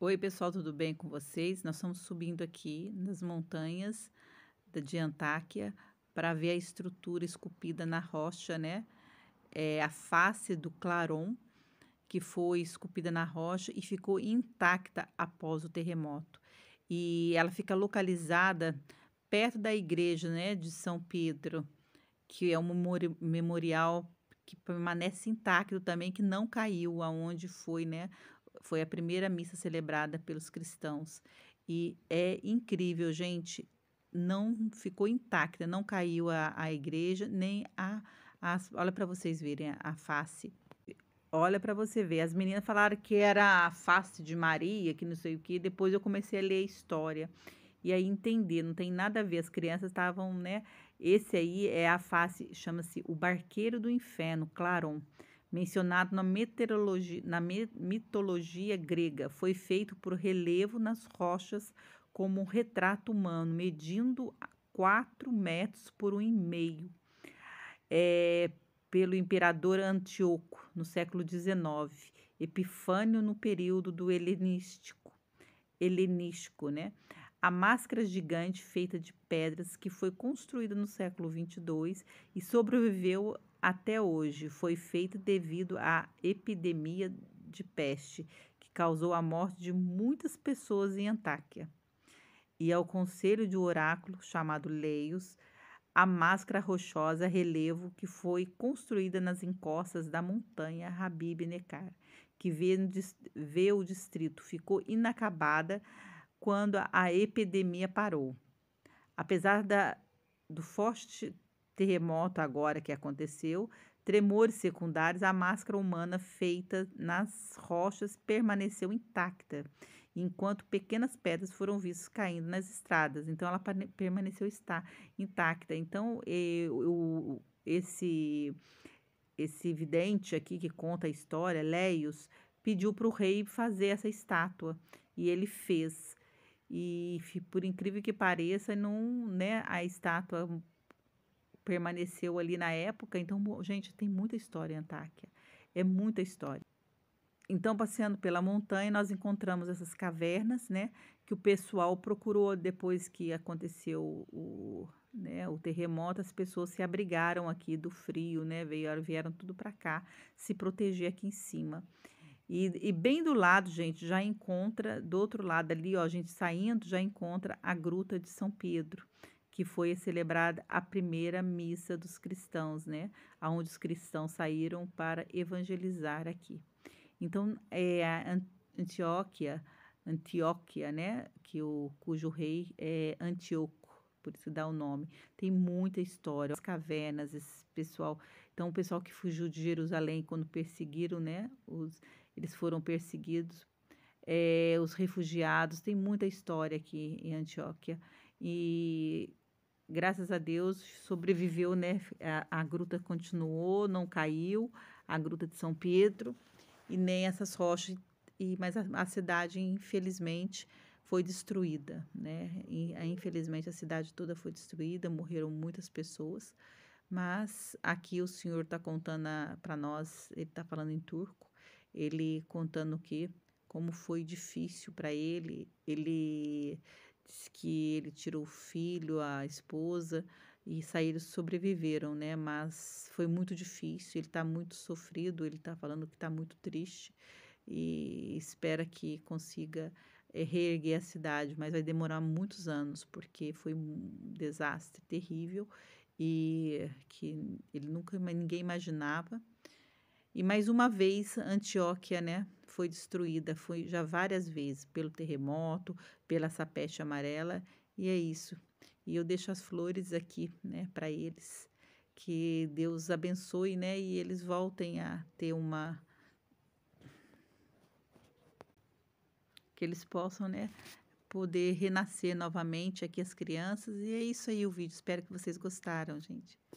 Oi, pessoal, tudo bem com vocês? Nós estamos subindo aqui nas montanhas de Antáquia para ver a estrutura esculpida na rocha, né? É a face do Claron, que foi esculpida na rocha e ficou intacta após o terremoto. E ela fica localizada perto da igreja, né, de São Pedro, que é um memorial que permanece intacto também, que não caiu aonde foi, né, foi a primeira missa celebrada pelos cristãos. E é incrível, gente, não ficou intacta, não caiu a, a igreja, nem a. As, olha para vocês verem a, a face. Olha para você ver. As meninas falaram que era a face de Maria, que não sei o que. Depois eu comecei a ler a história e aí entender, não tem nada a ver. As crianças estavam, né? Esse aí é a face, chama-se O Barqueiro do Inferno, Claron mencionado na, na mitologia grega, foi feito por relevo nas rochas como um retrato humano, medindo 4 metros por 1,5. É, eh, pelo imperador Antíoco, no século XIX, Epifânio no período do helenístico, helenístico, né? A máscara gigante feita de pedras que foi construída no século 22 e sobreviveu até hoje foi feito devido à epidemia de peste que causou a morte de muitas pessoas em Antáquia. E ao conselho de um oráculo chamado Leios, a máscara rochosa relevo que foi construída nas encostas da montanha Habib Neckar, que vê, o distrito, ficou inacabada quando a epidemia parou. Apesar da, do forte terremoto agora que aconteceu, tremores secundários, a máscara humana feita nas rochas permaneceu intacta, enquanto pequenas pedras foram vistas caindo nas estradas. Então, ela permaneceu está, intacta. Então, eu, eu, esse, esse vidente aqui que conta a história, Leios, pediu para o rei fazer essa estátua e ele fez. E por incrível que pareça, não, né, a estátua permaneceu ali na época. Então, gente, tem muita história em Antáquia. É muita história. Então, passeando pela montanha, nós encontramos essas cavernas, né? Que o pessoal procurou depois que aconteceu o, né, o terremoto, as pessoas se abrigaram aqui do frio, né? Vieram, vieram tudo para cá se proteger aqui em cima. E, e, bem do lado, gente, já encontra, do outro lado ali, ó, a gente saindo, já encontra a Gruta de São Pedro, que foi celebrada a primeira missa dos cristãos, né? Aonde os cristãos saíram para evangelizar aqui. Então, é a Antioquia, Antioquia, né? Que o, cujo rei é Antíoco, por isso dá o nome. Tem muita história, as cavernas, esse pessoal. Então, o pessoal que fugiu de Jerusalém quando perseguiram, né? Os, eles foram perseguidos é, os refugiados, tem muita história aqui em Antioquia. E graças a Deus, sobreviveu, né? A, a, gruta continuou, não caiu, a gruta de São Pedro, e nem essas rochas. E, mas a, a cidade, infelizmente, foi destruída, né? E, eh, infelizmente, a cidade toda foi destruída, morreram muitas pessoas. Mas aqui o senhor está contando para nós, ele está falando em turco, ele contando que como foi difícil para ele, ele que ele tirou o filho, a esposa e saíram, sobreviveram, né? Mas foi muito difícil, ele está muito sofrido, ele está falando que está muito triste e espera que consiga eh, reerguer a cidade, mas vai demorar muitos anos, porque foi um desastre terrível e que ele nunca ninguém imaginava. E mais uma vez, Antioquia, né, foi destruída, foi já várias vezes pelo terremoto, pela sapete amarela, e é isso. E eu deixo as flores aqui, né, para eles, que Deus abençoe, né, e eles voltem a ter uma que eles possam, né, poder renascer novamente aqui as crianças. E é isso aí o vídeo. Espero que vocês gostaram, gente.